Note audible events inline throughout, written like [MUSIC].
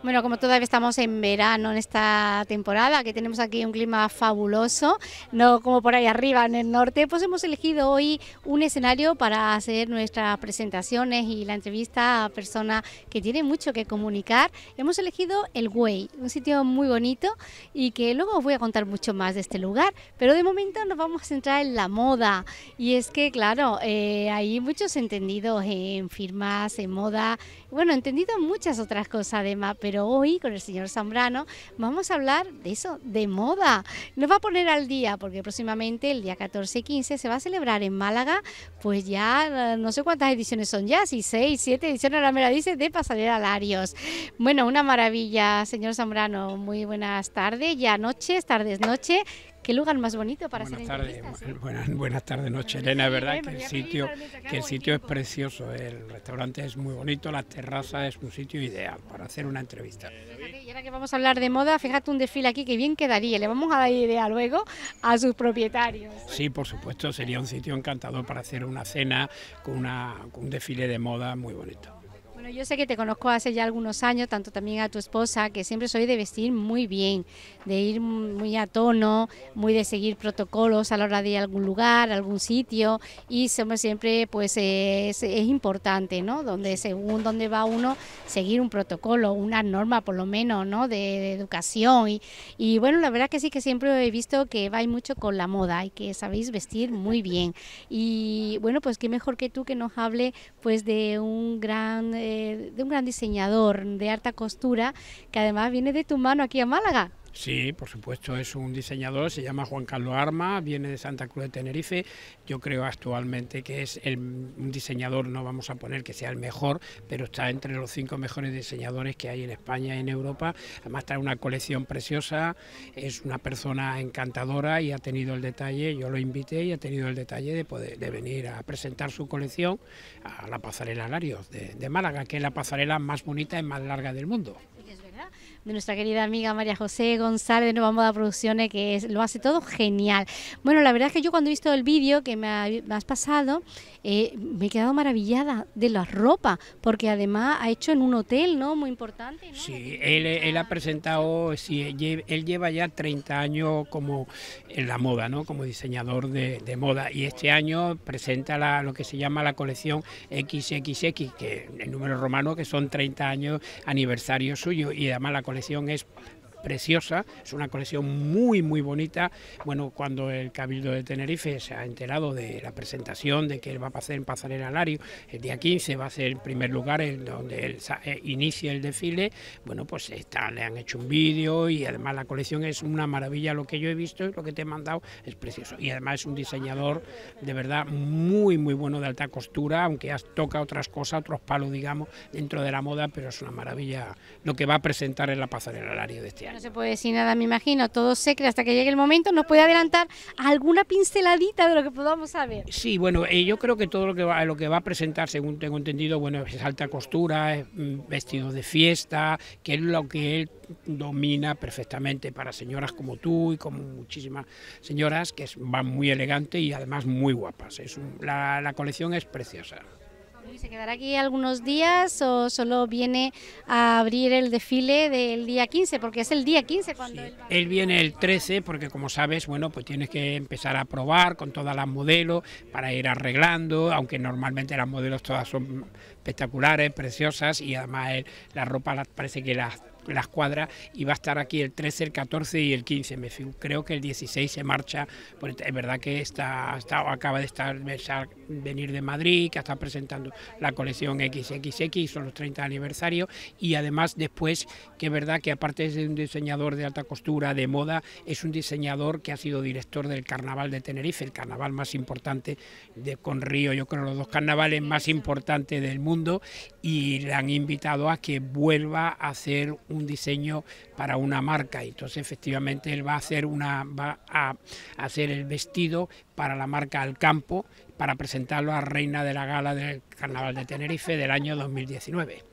Bueno, como todavía estamos en verano en esta temporada, que tenemos aquí un clima fabuloso, no como por ahí arriba en el norte, pues hemos elegido hoy un escenario para hacer nuestras presentaciones y la entrevista a personas que tienen mucho que comunicar. Hemos elegido el Güey, un sitio muy bonito y que luego os voy a contar mucho más de este lugar, pero de momento nos vamos a centrar en la moda. Y es que, claro, eh, hay muchos entendidos en firmas, en moda, bueno, he entendido muchas otras cosas además, pero hoy con el señor Zambrano vamos a hablar de eso, de moda. Nos va a poner al día porque próximamente el día 14 y 15 se va a celebrar en Málaga, pues ya eh, no sé cuántas ediciones son ya, si seis, siete ediciones, ahora me la dice, de Pasarela Larios. Bueno, una maravilla, señor Zambrano, muy buenas tardes, ya noches, tardes, noche qué lugar más bonito para hacer tarde, [LAUGHS] Buenas, ¿eh? buenas tardes, noche, Elena. Es verdad que el sitio, que el sitio es precioso. El restaurante es muy bonito, la terraza es un sitio ideal para hacer una entrevista. Eh, y ahora que vamos a hablar de moda, fíjate un desfile aquí que bien quedaría. Le vamos a dar idea luego a sus propietarios. Sí, por supuesto, sería un sitio encantador para hacer una cena con un desfile de moda muy bonito yo sé que te conozco hace ya algunos años, tanto también a tu esposa, que siempre soy de vestir muy bien, de ir muy a tono, muy de seguir protocolos a la hora de ir a algún lugar, algún sitio, y siempre pues es, es importante, ¿no? Donde según dónde va uno, seguir un protocolo, una norma por lo menos, ¿no? De, educación. Y, y, bueno, la verdad que sí que siempre he visto que y mucho con la moda y que sabéis vestir muy bien. Y bueno, pues qué mejor que tú que nos hable pues de un gran... Eh, de, un gran diseñador de alta costura que además viene de tu mano aquí a Málaga. Sí, por supuesto, es un diseñador, se llama Juan Carlos Arma, viene de Santa Cruz de Tenerife. Yo creo actualmente que es un diseñador, no vamos a poner que sea el mejor, pero está entre los cinco mejores diseñadores que hay en España y en Europa. Además trae una colección preciosa, es una persona encantadora y ha tenido el detalle, yo lo invité y ha tenido el detalle de, poder, de venir a presentar su colección a la pasarela Larios de, Málaga, que es la pasarela más bonita y más larga del mundo de nuestra querida amiga María José González de Nueva Moda Producciones, que lo hace todo genial. Bueno, la verdad es que yo cuando he visto el vídeo que me, has pasado, eh, me he quedado maravillada de la ropa, porque además ha hecho en un hotel, ¿no? Muy importante. Sí, él, ha presentado, sí, él lleva ya 30 años como en la moda, ¿no? Como diseñador de, moda. Y este año presenta lo que se llama la colección XXX, que el número romano, que son 30 años aniversario suyo, y además la colección presión es preciosa, es una colección muy muy bonita. Bueno, cuando el Cabildo de Tenerife se ha enterado de la presentación, de que él va a pasar en Pasarela Lario, el día 15 va a ser el primer lugar en donde él eh, inicia el desfile, bueno, pues está, le han hecho un vídeo y además la colección es una maravilla, lo que yo he visto y lo que te he mandado es precioso. Y además es un diseñador de verdad muy muy bueno de alta costura, aunque toca otras cosas, otros palos, digamos, dentro de la moda, pero es una maravilla lo que va a presentar en la Pasarela Lario de este año. No se puede decir nada, me imagino. Todo se cree hasta que llegue el momento. ¿Nos puede adelantar alguna pinceladita de lo que podamos saber? Sí, bueno, eh, yo creo que todo lo que, va, lo que va a presentar, según tengo entendido, bueno, es alta costura, es mm, vestido de fiesta, que es lo que él domina perfectamente para señoras como tú y como muchísimas señoras que van muy elegante y además muy guapas. Es la colección es preciosa. ¿Se quedará aquí algunos días o solo viene a abrir el desfile del día 15? Porque es el día 15 cuando él, viene el 13 porque como sabes, bueno, pues tienes que empezar a probar con todas las modelos para ir arreglando, aunque normalmente las modelos todas son espectaculares, preciosas y además la ropa parece que las ...la escuadra... y va a estar aquí el 13, el 14 y el 15. Me creo que el 16 se marcha, es verdad que está, acaba de estar venir de Madrid, que está presentando la colección XXX, son los 30 aniversarios y además después que es verdad que aparte es un diseñador de alta costura, de moda, es un diseñador que ha sido director del Carnaval de Tenerife, el carnaval más importante de con Río, yo creo los dos carnavales más importantes del mundo y le han invitado a que vuelva a hacer un un diseño para una marca entonces efectivamente él va a hacer una va a hacer el vestido para la marca Al Campo para presentarlo a Reina de la Gala del Carnaval de Tenerife del año 2019.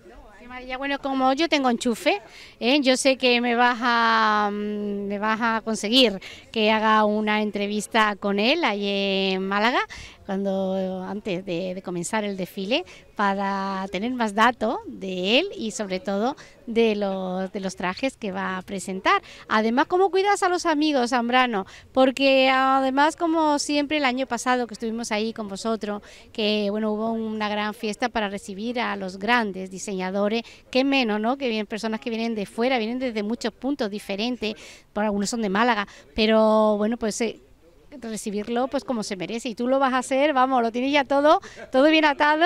María, bueno, como yo tengo enchufe, ¿eh? yo sé que me vas, a, mm, me vas a conseguir que haga una entrevista con él ahí en Málaga, cuando eh, antes de, comenzar el desfile para tener más datos de él y sobre todo de los, de los trajes que va a presentar. Además, cómo cuidas a los amigos, Zambrano, porque además, como siempre, el año pasado que estuvimos ahí con vosotros, que bueno, hubo una gran fiesta para recibir a los grandes diseñadores, que menos, ¿no? Que vienen personas que vienen de fuera, vienen desde muchos puntos diferentes, por algunos son de Málaga, pero bueno, pues eh, recibirlo pues como se merece. Y tú lo vas a hacer, vamos, lo tienes ya todo, todo bien atado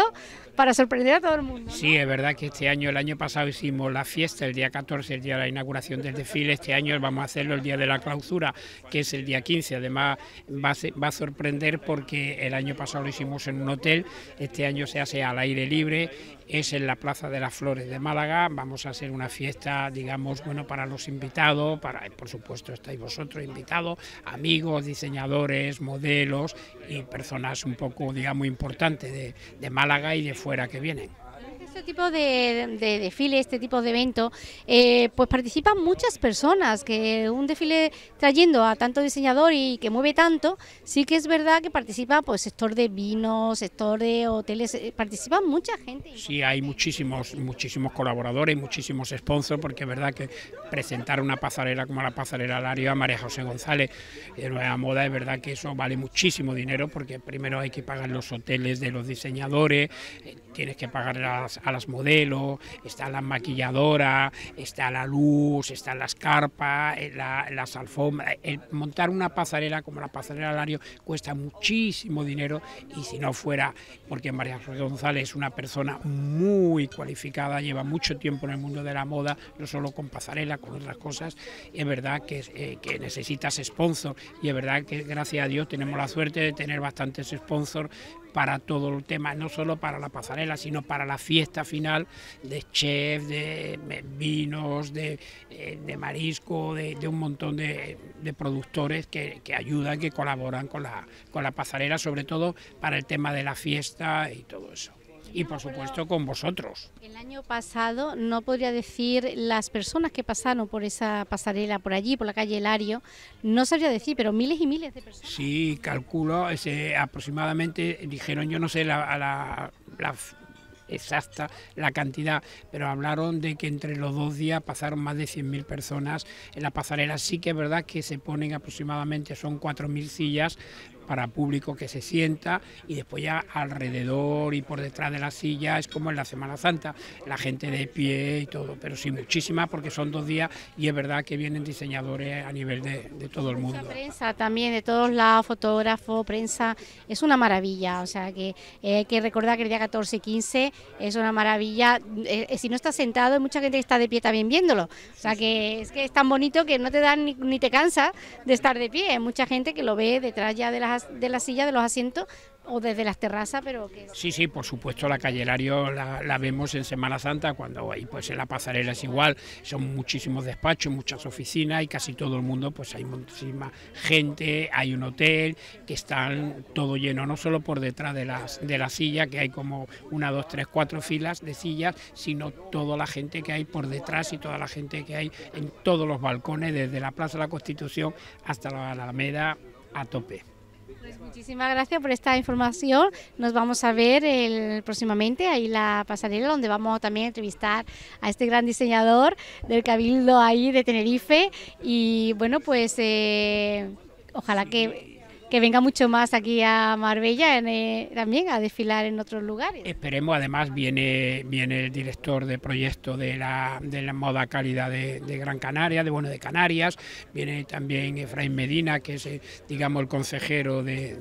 para sorprender a todo el mundo. Sí, es verdad que este año, el año pasado hicimos la fiesta, el día 14, el día de la inauguración del desfile, este año vamos a hacerlo el día de la clausura, que es el día 15. Además, va a, va a sorprender porque el año pasado lo hicimos en un hotel, este año se hace al aire libre, es en la Plaza de las Flores de Málaga, vamos a hacer una fiesta, digamos, bueno, para los invitados, para, por supuesto, estáis vosotros invitados, amigos, diseñadores, modelos y personas un poco, digamos, importantes de, de Málaga y de fuera que vienen. Este tipo de, de desfile, este tipo de evento, eh, pues participan muchas personas, que un desfile trayendo a tanto diseñador y que mueve tanto, sí que es verdad que participa pues sector de vinos, sector de hoteles, eh, participa mucha gente. Sí, hay muchísimos, muchísimos colaboradores, muchísimos sponsors, porque es verdad que presentar una pasarela como la pasarela Lario a María José González de Nueva Moda, es verdad que eso vale muchísimo dinero, porque primero hay que pagar los hoteles de los diseñadores, eh, tienes que pagar la a las modelos, está la maquilladora, está la luz, están las carpas, eh, las alfombras. montar una pasarela como la pasarela Lario cuesta muchísimo dinero y si no fuera porque María José González es una persona muy cualificada, lleva mucho tiempo en el mundo de la moda, no solo con pasarela, con otras cosas, es verdad que, eh, que necesitas sponsor y es verdad que gracias a Dios tenemos la suerte de tener bastantes sponsor para todo el tema, no solo para la pasarela, sino para la fiesta fiesta final de chef, de vinos, de, eh, de marisco, de, un montón de, productores que, ayudan, que colaboran con la, con la pasarela, sobre todo para el tema de la fiesta y todo eso y por supuesto con vosotros. El año pasado no podría decir las personas que pasaron por esa pasarela por allí, por la calle Elario, no sabría decir, pero miles y miles de personas. Sí, calculo, ese, aproximadamente dijeron, yo no sé, la, la exacta la cantidad, pero hablaron de que entre los dos días pasaron más de 100.000 personas en la pasarela. Sí que es verdad que se ponen aproximadamente, son 4.000 sillas para público que se sienta y después ya alrededor y por detrás de la silla es como en la Semana Santa, la gente de pie y todo, pero sí muchísimas porque son dos días y es verdad que vienen diseñadores a nivel de, todo el mundo. prensa también de todos lados, ...fotógrafo, prensa, es una maravilla, o sea que eh, hay que recordar que el día 14 y 15 es una maravilla. Eh, eh, si no estás sentado, hay mucha gente que está de pie también viéndolo. O sea que es que es tan bonito que no te dan ni, te cansa de estar de pie. Hay mucha gente que lo ve detrás ya de de la silla, de los asientos, o desde las terrazas, pero que... Sí, sí, por supuesto, la calle Lario la, vemos en Semana Santa, cuando ahí pues en la pasarela es igual, son muchísimos despachos, muchas oficinas y casi todo el mundo, pues hay muchísima gente, hay un hotel, que están todo lleno, no solo por detrás de las de la silla, que hay como una, dos, tres, cuatro filas de sillas, sino toda la gente que hay por detrás y toda la gente que hay en todos los balcones, desde la Plaza de la Constitución hasta la Alameda a tope. Pues muchísimas gracias por esta información. Nos vamos a ver el, próximamente ahí la pasarela donde vamos también a entrevistar a este gran diseñador del Cabildo ahí de Tenerife y bueno pues eh, ojalá que que venga mucho más aquí a Marbella eh, también a desfilar en otros lugares. Esperemos, además, viene, viene el director de proyecto de la, moda calidad de, Gran Canaria, de bueno, de Canarias, viene también Efraín Medina, que es, eh, digamos, el consejero de,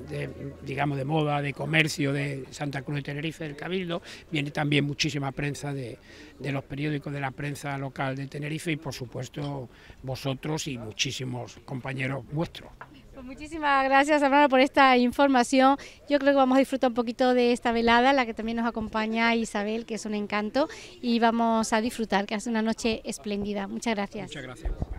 digamos, de moda, de comercio de Santa Cruz de Tenerife, del Cabildo, viene también muchísima prensa de, de los periódicos de la prensa local de Tenerife y, por supuesto, vosotros y muchísimos compañeros vuestros. Pues muchísimas gracias, hermano por esta información. Yo creo que vamos a disfrutar un poquito de esta velada, la que también nos acompaña Isabel, que es un encanto, y vamos a disfrutar, que hace una noche espléndida. Muchas gracias. Muchas gracias.